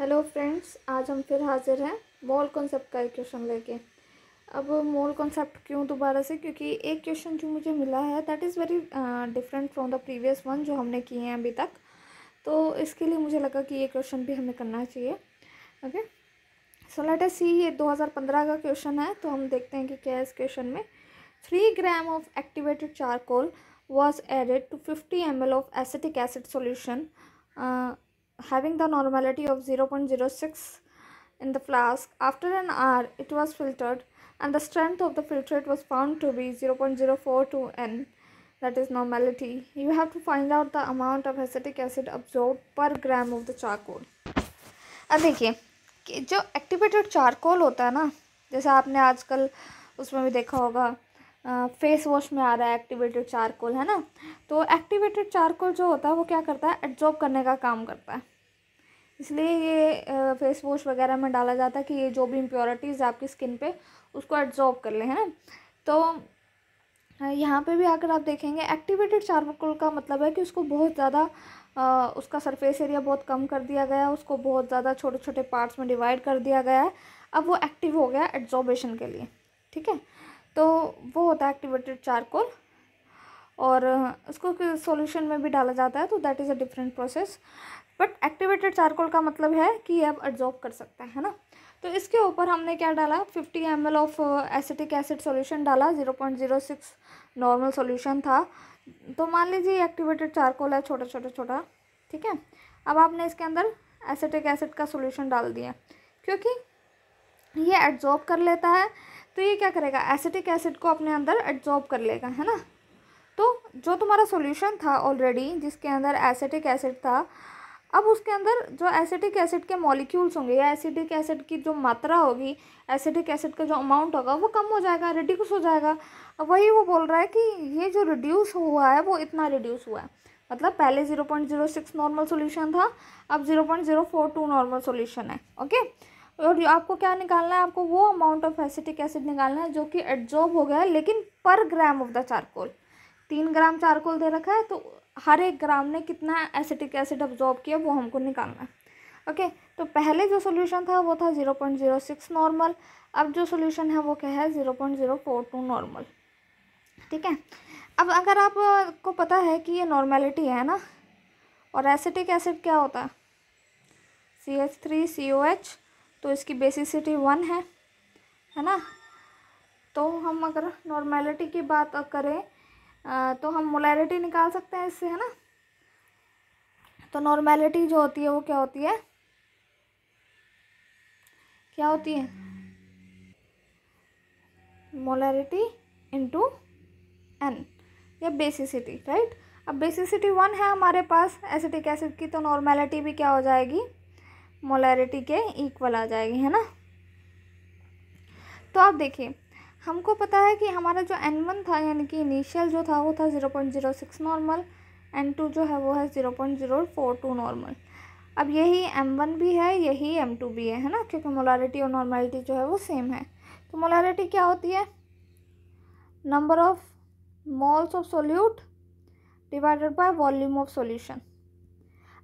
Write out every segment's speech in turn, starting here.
Hello friends आज हम फिर हाजिर हैं मॉल कॉन्सेप्ट का एक क्वेश्चन लेके अब मॉल कॉन्सेप्ट क्यों दोबारा से क्योंकि एक क्वेश्चन जो मुझे मिला है that is very different from the previous one जो हमने किए हैं अभी तक तो इसके लिए मुझे लगा कि ये क्वेश्चन भी हमें करना चाहिए ओके सो लेट अस सी ये 2015 का क्वेश्चन है तो हम देखते हैं कि क्या है इस क्वेश्चन में three gram of activated charcoal was added to fifty M L of acetic acid solution having the normality of 0.06 in the flask. After an hour, it was filtered and the strength of the filtrate was found to be 0.042 n that is normality. You have to find out the amount of acetic acid absorbed per gram of the charcoal. अब देखिए कि जो activated charcoal होता है ना जैसे आपने आजकल उसमें भी देखा होगा फेस वॉश में आ रहा है एक्टिवेटेड चारकोल है ना तो एक्टिवेटेड चारकोल जो होता है वो क्या करता है एड्जॉर्ब करने का काम करता है इसलिए ये फेस वॉश वगैरह में डाला जाता है कि ये जो भी इम्प्योरिटीज़ आपकी स्किन पे उसको एड्जॉर्ब कर ले है ना तो यहाँ पे भी अगर आप देखेंगे एक्टिवेटेड चारकोल का मतलब है कि उसको बहुत ज़्यादा उसका सरफेस एरिया बहुत कम कर दिया गया है उसको बहुत ज़्यादा छोटे छोटे पार्ट्स में डिवाइड कर दिया गया है अब वो एक्टिव हो गया एड्जॉर्बेशन के लिए ठीक है तो वो होता है एक्टिवेटेड चारकोल और उसको सॉल्यूशन में भी डाला जाता है तो that is a different process but activated charcoal का मतलब है कि ये आप एब्जॉर्ब कर सकते हैं है ना तो इसके ऊपर हमने क्या डाला fifty M L of acetic acid solution डाला zero point zero six normal solution था तो मान लीजिए एक्टिवेटेड चारकोल है छोटा छोटा छोटा ठीक है अब आपने इसके अंदर एसिटिक एसिड का सॉल्यूशन डाल दिया क्योंकि ये एड्जॉर्ब कर लेता है तो ये क्या करेगा एसिटिक एसिड को अपने अंदर एड्जॉर्ब कर लेगा है ना तो जो तुम्हारा सॉल्यूशन था ऑलरेडी जिसके अंदर एसिटिक एसिड था अब उसके अंदर जो एसिटिक एसिड के मॉलिक्यूल्स होंगे या एसिडिक एसिड की जो मात्रा होगी एसिटिक एसिड का जो अमाउंट होगा वो कम हो जाएगा रिड्यूस हो जाएगा अब वही वो बोल रहा है कि ये जो रिड्यूस हुआ है वो इतना रिड्यूस हुआ है मतलब पहले zero point zero six normal solution था अब zero point zero four two normal solution है ओके और आपको क्या निकालना है आपको वो अमाउंट ऑफ एसिटिक एसिड निकालना है जो कि एड्जॉर्ब हो गया है लेकिन पर ग्राम ऑफ द चारकोल तीन ग्राम चारकोल दे रखा है तो हर एक ग्राम ने कितना एसिटिक एसिड अब्जॉर्ब किया वो हमको निकालना है ओके तो पहले जो सोल्यूशन था वो था zero point zero six normal अब जो सोल्यूशन है वो क्या है zero point zero four two normal ठीक है अब अगर आपको पता है कि ये नॉर्मेलिटी है ना और एसिटिक एसिड क्या होता है C H three C O H तो इसकी बेसिसिटी वन है है ना तो हम अगर नॉर्मेलिटी की बात करें तो हम मोलैरिटी निकाल सकते हैं इससे है ना तो नॉर्मेलिटी जो होती है वो क्या होती है क्या होती है मोलैरिटी इंटू एन या बेसिसिटी राइट अब बेसिसिटी वन है हमारे पास एसिटिक एसिड की तो नॉर्मेलिटी भी क्या हो जाएगी मोलैरिटी के इक्वल आ जाएगी है ना तो आप देखिए हमको पता है कि हमारा जो एन वन था यानी कि इनिशियल जो था वो था zero point zero six normal N two जो है वो है zero point zero four two normal अब यही एम वन भी है यही एम टू भी है है ना क्योंकि मोलारिटी और नॉर्मलिटी जो है वो सेम है तो मोलारिटी क्या होती है number of moles of solute divided by volume of solution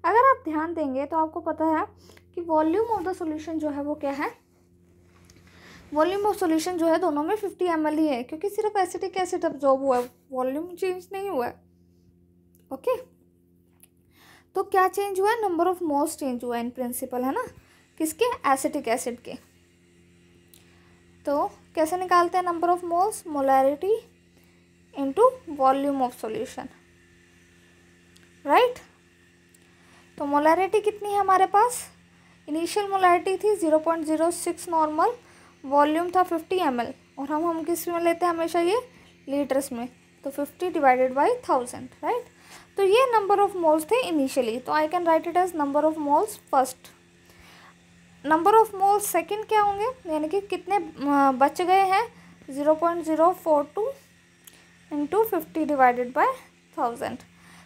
अगर आप ध्यान देंगे तो आपको पता है कि वॉल्यूम ऑफ द सॉल्यूशन जो है वो क्या है वॉल्यूम ऑफ सॉल्यूशन जो है दोनों में फिफ्टी एम ही है क्योंकि सिर्फ एसिटिक एसिड अब्जॉर्ब हुआ है वॉल्यूम चेंज नहीं हुआ है ओके तो क्या चेंज हुआ है नंबर ऑफ मोल्स चेंज हुआ है इन प्रिंसिपल है ना किसके एसिटिक एसिड के तो कैसे निकालते हैं number of moles molarity into volume of solution right तो मोलैरिटी कितनी है हमारे पास इनिशियल मोलारिटी थी zero point zero six normal volume था फिफ्टी एम एल और हम हम किस में लेते हैं हमेशा ये लीटर्स में तो fifty divided by thousand right तो ये नंबर ऑफ मोल्स थे इनिशियली तो I can write it as number of moles first number of moles second क्या होंगे यानी कि कितने बच गए हैं zero point zero four two into fifty divided by thousand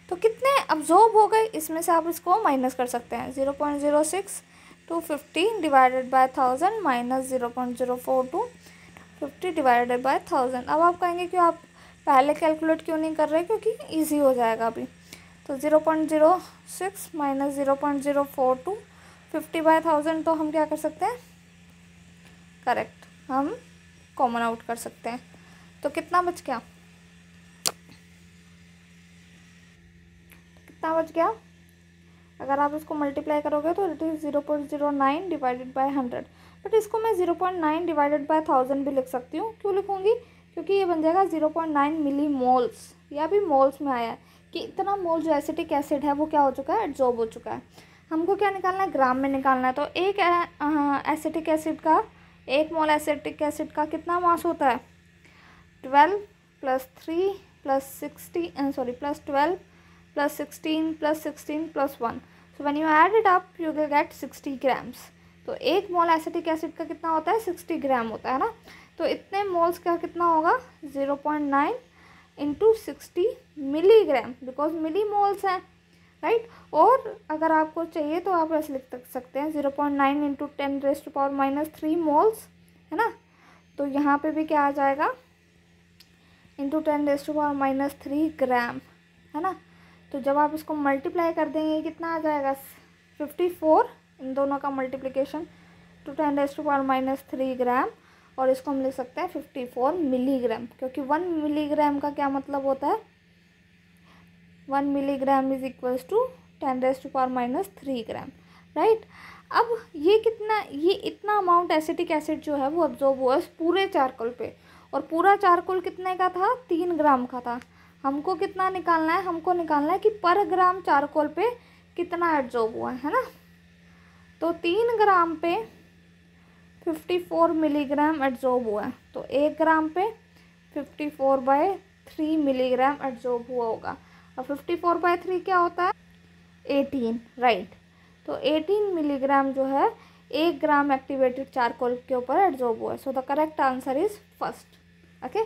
तो कितने अब्जॉर्ब हो गए इसमें से आप इसको माइनस कर सकते हैं zero point zero six two fifty divided by thousand minus zero point zero four two fifty divided by thousand अब आप कहेंगे कि आप पहले कैलकुलेट क्यों नहीं कर रहे क्योंकि ईजी हो जाएगा अभी तो zero point zero six minus zero point zero four two fifty by thousand तो हम क्या कर सकते हैं करेक्ट हम कॉमन आउट कर सकते हैं तो कितना बच गया कितना बच गया अगर आप इसको मल्टीप्लाई करोगे तो it is zero point zero nine divided by hundred but इसको मैं zero point nine divided by thousand भी लिख सकती हूँ क्यों लिखूँगी क्योंकि ये बन जाएगा zero point nine millimoles या भी मोल्स में आया है कि इतना मोल जो एसिटिक एसिड है वो क्या हो चुका है एड्जॉर्ब हो चुका है हमको क्या निकालना है ग्राम में निकालना है तो एक एसिटिक एसिड का एक मोल एसिटिक एसिड का कितना मास होता है twelve plus three plus sixty sorry plus twelve plus 16 plus 16 plus 1 so when you add it up you will get 60 grams तो एक मोल एसिटिक एसिड का कितना होता है 60 ग्राम होता है ना तो इतने मोल्स का कितना होगा 0.9 point nine into sixty milligram because millimoles हैं राइट और अगर आपको चाहिए तो आप ऐसे लिख सकते हैं zero point nine into ten raised power minus three moles है ना तो यहाँ पे भी क्या आ जाएगा into ten raised power minus three gram है ना तो जब आप इसको मल्टीप्लाई कर देंगे कितना आ जाएगा फिफ्टी फोर इन दोनों का मल्टीप्लिकेशन टू टेन डेज to power minus three gram और इसको हम लिख सकते हैं फिफ्टी फोर मिलीग्राम क्योंकि वन मिलीग्राम का क्या मतलब होता है one milligram is equals to ten डेज to power minus three gram right अब ये कितना ये इतना अमाउंट एसिटिक एसिड जो है वो अब्जॉर्ब हुआ है पूरे चारकोल पे और पूरा चारकोल कितने का था तीन ग्राम का था हमको कितना निकालना है हमको निकालना है कि पर ग्राम चारकोल पे कितना एड्जॉर्ब हुआ है ना तो तीन ग्राम पे फिफ्टी फोर मिलीग्राम एड्जॉर्ब हुआ है तो एक ग्राम पे fifty four by three milligram adsorb हुआ होगा और फिफ्टी फोर बाय थ्री क्या होता है एटीन राइट तो एटीन मिलीग्राम जो है एक ग्राम एक्टिवेटेड चारकोल के ऊपर एड्जॉर्ब हुआ है so the correct answer is first okay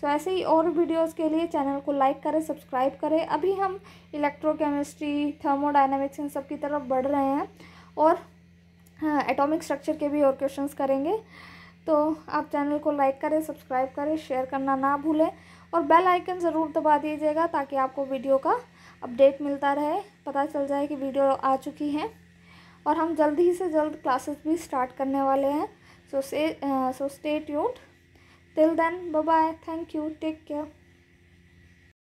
so ऐसे ही और वीडियोस के लिए चैनल को लाइक करें सब्सक्राइब करें अभी हम इलेक्ट्रोकेमिस्ट्री थर्मोडाइनमिक्स इन सब की तरफ बढ़ रहे हैं और एटॉमिक हाँ, स्ट्रक्चर के भी और क्वेश्चंस करेंगे तो आप चैनल को लाइक करें सब्सक्राइब करें शेयर करना ना भूलें और बेल आइकन ज़रूर दबा दीजिएगा ताकि आपको वीडियो का अपडेट मिलता रहे पता चल जाए कि वीडियो आ चुकी हैं और हम जल्द ही से जल्द क्लासेस भी स्टार्ट करने वाले हैं सो से so stay tuned Till then, bye bye. Thank you. Take care.